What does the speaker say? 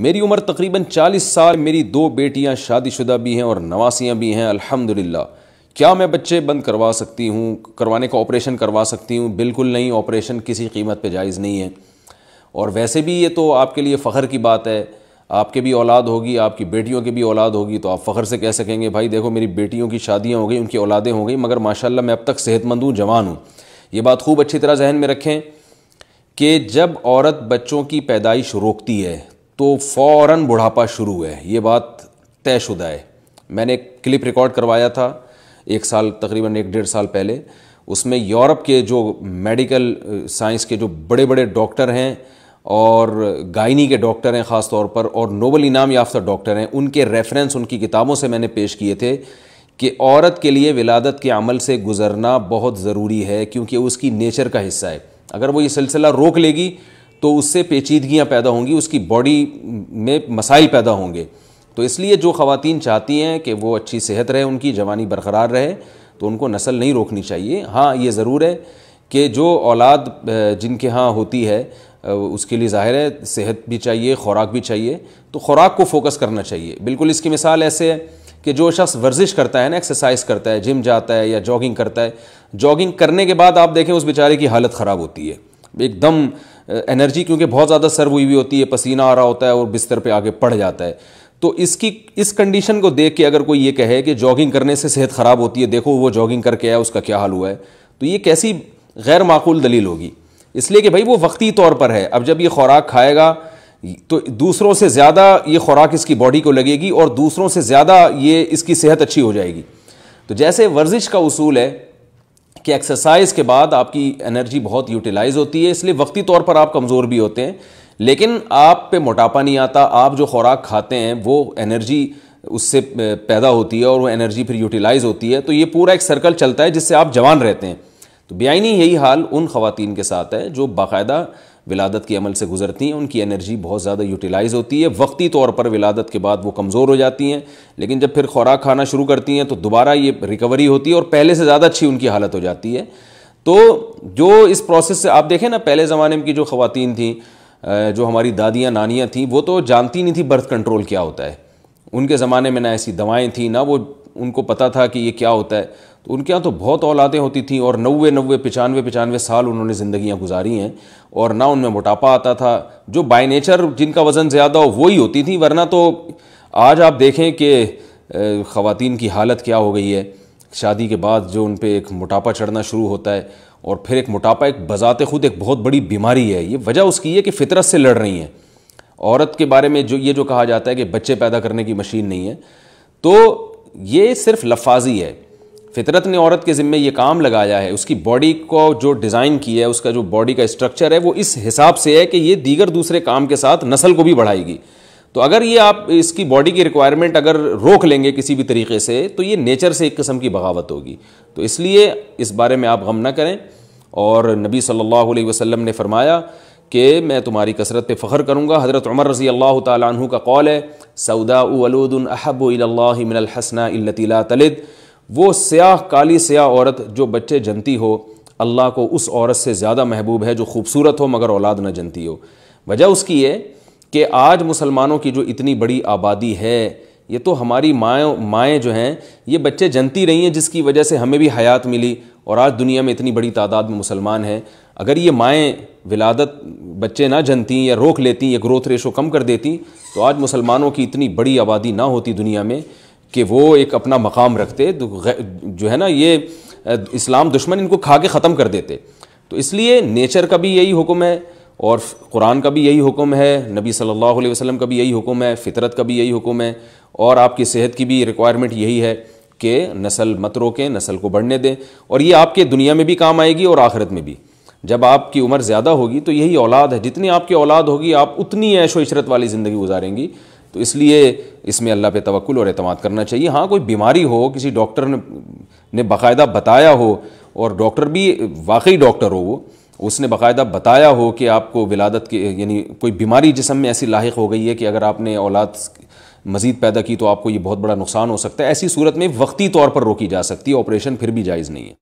मेरी उम्र तकरीबन 40 साल मेरी दो बेटियां शादीशुदा भी हैं और नवासियां भी हैं अल्हम्दुलिल्लाह क्या मैं बच्चे बंद करवा सकती हूँ करवाने का ऑपरेशन करवा सकती हूँ बिल्कुल नहीं ऑपरेशन किसी कीमत पे जायज़ नहीं है और वैसे भी ये तो आपके लिए फ़ख्र की बात है आपके भी औलाद होगी आपकी बेटियों की भी औलाद होगी तो आप फ़ख्र से कह सकेंगे भाई देखो मेरी बेटियों की शादियाँ हो गई उनकी औलादें हो गई मगर माशाल्लाह मैं अब तक सेहतमंद हूँ जवान हूँ ये बात खूब अच्छी तरह जहन में रखें कि जब औरत बच्चों की पैदाइश रोकती है तो फ़ौर बुढ़ापा शुरू है ये बात तयशुदा है मैंने एक क्लिप रिकॉर्ड करवाया था एक साल तकरीबन एक डेढ़ साल पहले उसमें यूरोप के जो मेडिकल साइंस के जो बड़े बड़े डॉक्टर हैं और गायनी के डॉक्टर हैं ख़ास तौर पर और नोबल इनाम याफ्ता डॉक्टर हैं उनके रेफरेंस उनकी किताबों से मैंने पेश किए थे कि औरत के लिए विलादत के अमल से गुज़रना बहुत ज़रूरी है क्योंकि उसकी नेचर का हिस्सा है अगर वो ये सिलसिला रोक लेगी तो उससे पेचीदगियाँ पैदा होंगी उसकी बॉडी में मसाइल पैदा होंगे तो इसलिए जो खातन चाहती हैं कि वो अच्छी सेहत रहे उनकी जवानी बरकरार रहे तो उनको नस्ल नहीं रोकनी चाहिए हाँ ये ज़रूर है कि जो औलाद जिनके यहाँ होती है उसके लिए ज़ाहिर है सेहत भी चाहिए ख़ुराक भी चाहिए तो ख़ुराक को फोकस करना चाहिए बिल्कुल इसकी मिसाल ऐसे है कि जो शख्स वर्जिश करता है ना एक्सरसाइज करता है जिम जाता है या जॉगिंग करता है जॉगिंग करने के बाद आप देखें उस बेचारे की हालत ख़राब होती है एकदम एनर्जी क्योंकि बहुत ज़्यादा सर्व हुई हुई होती है पसीना आ रहा होता है और बिस्तर पे आगे पड़ जाता है तो इसकी इस कंडीशन को देख के अगर कोई ये कहे कि जॉगिंग करने से सेहत ख़राब होती है देखो वो जॉगिंग करके आया उसका क्या हाल हुआ है तो ये कैसी गैर माकूल दलील होगी इसलिए कि भाई वो वक्ती तौर पर है अब जब ये खुराक खाएगा तो दूसरों से ज़्यादा ये खुराक इसकी बॉडी को लगेगी और दूसरों से ज़्यादा ये इसकी सेहत अच्छी हो जाएगी तो जैसे वर्जिश का उसूल है कि एक्सरसाइज के बाद आपकी एनर्जी बहुत यूटिलाइज होती है इसलिए वक्ती तौर पर आप कमज़ोर भी होते हैं लेकिन आप पे मोटापा नहीं आता आप जो खुराक खाते हैं वो एनर्जी उससे पैदा होती है और वो एनर्जी फिर यूटिलाइज होती है तो ये पूरा एक सर्कल चलता है जिससे आप जवान रहते हैं तो बेनी यही हाल उन खुवान के साथ है जो बाकायदा विलादत के अमल से गुजरती हैं उनकी एनर्जी बहुत ज़्यादा यूटिलाइज़ होती है वक्ती तौर पर विलादत के बाद वो कमज़ोर हो जाती हैं लेकिन जब फिर खुराक खाना शुरू करती हैं तो दोबारा ये रिकवरी होती है और पहले से ज़्यादा अच्छी उनकी हालत हो जाती है तो जो इस प्रोसेस से आप देखें ना पहले ज़माने में की जो खुवान थी जो हमारी दादियाँ नानियाँ थीं वो तो जानती नहीं थी बर्थ कंट्रोल क्या होता है उनके ज़माने में ना ऐसी दवाएँ थी ना वो उनको पता था कि ये क्या होता है तो उनके यहाँ तो बहुत औलादें होती थी और नवे नब्बे पचानवे पचानवे साल उन्होंने ज़िंदियाँ गुजारी हैं और ना उनमें मोटापा आता था जो बाई नेचर जिनका वज़न ज़्यादा हो वही होती थी वरना तो आज आप देखें कि ख़वान की हालत क्या हो गई है शादी के बाद जो उन पर एक मोटापा चढ़ना शुरू होता है और फिर एक मोटापा एक बज़ात खुद एक बहुत बड़ी बीमारी है ये वजह उसकी है कि फितरत से लड़ रही हैं औरत के बारे में जो ये जो कहा जाता है कि बच्चे पैदा करने की मशीन नहीं है तो ये सिर्फ लफाजी है फितरत ने औरत के ज़िम्मे ये काम लगाया है उसकी बॉडी को जो डिज़ाइन किया है उसका जो बॉडी का स्ट्रक्चर है वो इस हिसाब से है कि ये दीगर दूसरे काम के साथ नस्ल को भी बढ़ाएगी तो अगर ये आप इसकी बॉडी की रिक्वायरमेंट अगर रोक लेंगे किसी भी तरीके से तो ये नेचर से एक किस्म की बगावत होगी तो इसलिए इस बारे में आप गम ना करें और नबी सल्लल्लाहु अलैहि वसल्लम ने फरमाया कि मैं तुम्हारी कसरत पे फ़ख्र करूँगा हज़रत उमर रज़ी अल्लाह तु का कौल है सऊदा उलूदन अहबूल मिनल हसना इल्लतिला तलिद वो स्याह काली स्याह औरत जो बच्चे जनती हो अल्लाह को उस औरत से ज़्यादा महबूब है जो खूबसूरत हो मगर औलाद न जनती हो वजह उसकी है कि आज मुसलमानों की जो इतनी बड़ी आबादी है ये तो हमारी माएँ माएँ जो हैं ये बच्चे जनती रही हैं जिसकी वजह से हमें भी हयात मिली और आज दुनिया में इतनी बड़ी तादाद में मुसलमान हैं अगर ये माएँ विलादत बच्चे ना जनती या रोक लेती या ग्रोथ रेशो कम कर देती तो आज मुसलमानों की इतनी बड़ी आबादी ना होती दुनिया में कि वो एक अपना मकाम रखते जो है ना ये इस्लाम दुश्मन इनको खा के ख़त्म कर देते तो इसलिए नेचर का भी यही हुक्म है और कुरान का भी यही हुक्म है नबी सल्लल्लाहु अलैहि वसल्लम का भी यही हुक्म है फितरत का भी यही हुक्म है और आपकी सेहत की भी रिक्वायरमेंट यही है कि नस्ल मत रोकें नस्ल को बढ़ने दें और ये आपके दुनिया में भी काम आएगी और आखिरत में भी जब आपकी उम्र ज़्यादा होगी तो यही औलाद है जितनी आपकी औलाद होगी आप उतनी ऐशो इशरत वाली ज़िंदगी गुजारेंगी तो इसलिए इसमें अल्लाह पे तवक्ल और अतमाद करना चाहिए हाँ कोई बीमारी हो किसी डॉक्टर ने ने बाकायदा बताया हो और डॉक्टर भी वाकई डॉक्टर हो वो उसने बाकायदा बताया हो कि आपको विलादत के यानी कोई बीमारी जिसम में ऐसी लाइक हो गई है कि अगर आपने औलाद मज़ीद पैदा की तो आपको ये बहुत बड़ा नुकसान हो सकता है ऐसी सूरत में वक्ती तौर पर रोकी जा सकती है ऑपरेशन फिर भी जायज़ नहीं है